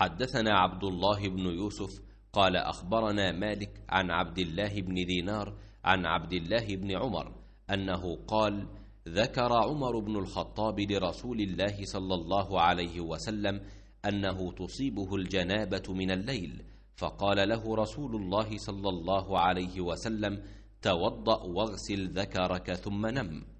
حدثنا عبد الله بن يوسف قال أخبرنا مالك عن عبد الله بن دينار عن عبد الله بن عمر أنه قال ذكر عمر بن الخطاب لرسول الله صلى الله عليه وسلم أنه تصيبه الجنابة من الليل فقال له رسول الله صلى الله عليه وسلم توضأ واغسل ذكرك ثم نم